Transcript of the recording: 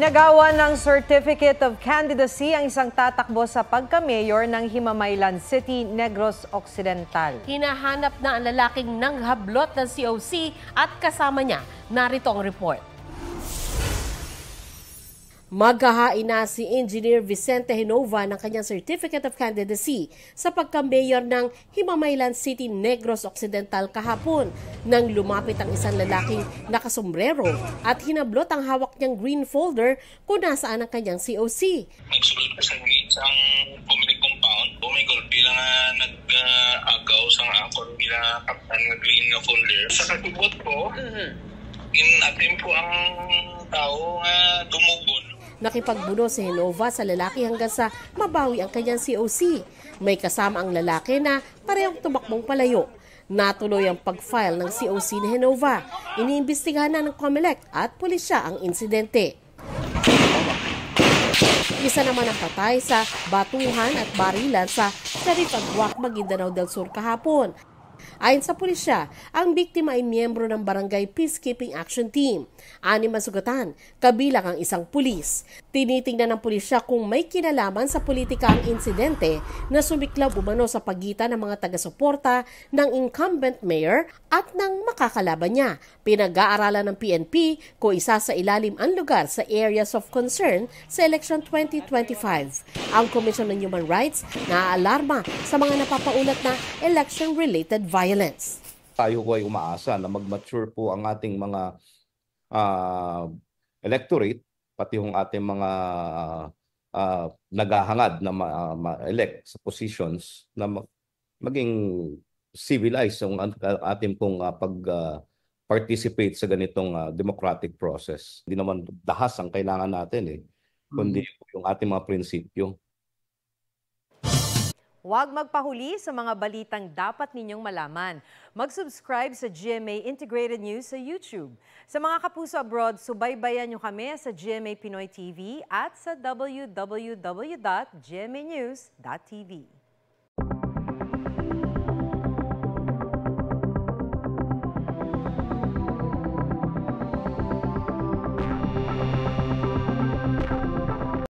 Inagawan ng Certificate of Candidacy ang isang tatakbo sa pagka-mayor ng Himamaylan City, Negros Occidental. Hinahanap na ang lalaking nanghablot ng COC at kasama niya. Narito ang report. Maghahain na si Engineer Vicente Hinova ng kanyang Certificate of Candidacy sa pagka-mayor ng Himamaylan City, Negros Occidental kahapon nang lumapit ang isang lalaking nakasombrero at hinablot ang hawak niyang green folder kung nasaan ang kanyang COC. Nagsulot ah, sa gates ang community compound. Bumigol bilang uh, nag-agaw uh, sa akon bilang kaptan ng green folder. Sa katibot ko, mm-hmm. in ko ang tao nga uh, dumugon Nakipagbuno si Henova sa lalaki hanggang sa mabawi ang kanyang COC. May kasama ang lalaki na parehong tumakbong palayo. Natuloy ang pag-file ng COC ni Henova. Iniimbestigahan na ng COMELEC at pulisya ang insidente. Isa naman ang patay sa batuhan at barilan sa Saripagwak, Maguindanao del Sur kahapon. Ayon sa pulisya, ang biktima ay miyembro ng Barangay Peacekeeping Action Team. Ani masugatan, kabilang ang isang pulis. Tinitingnan ng pulisya kung may kinalaman sa politika ang insidente na sumiklab umano sa pagitan ng mga taga-suporta ng incumbent mayor at ng makakalaban niya. Pinag-aaralan ng PNP kung isa sa ilalim ang lugar sa areas of concern sa election 2025. Ang Commission on Human Rights naaalarma sa mga napapaulat na election-related violence. Tayo ko ay umaasa na mag-mature po ang ating mga uh, electorate, pati yung ating mga uh, naghahangad na ma-elect sa positions na maging civilized ang ating pong uh, pag uh, participate sa ganitong uh, democratic process. Hindi naman dahas ang kailangan natin eh kundi mm. yung ating mga prinsipyo. Huwag magpahuli sa mga balitang dapat ninyong malaman. Mag-subscribe sa GMA Integrated News sa YouTube. Sa mga kapuso abroad, subaybayan nyo kami sa GMA Pinoy TV at sa www.gmanews.tv.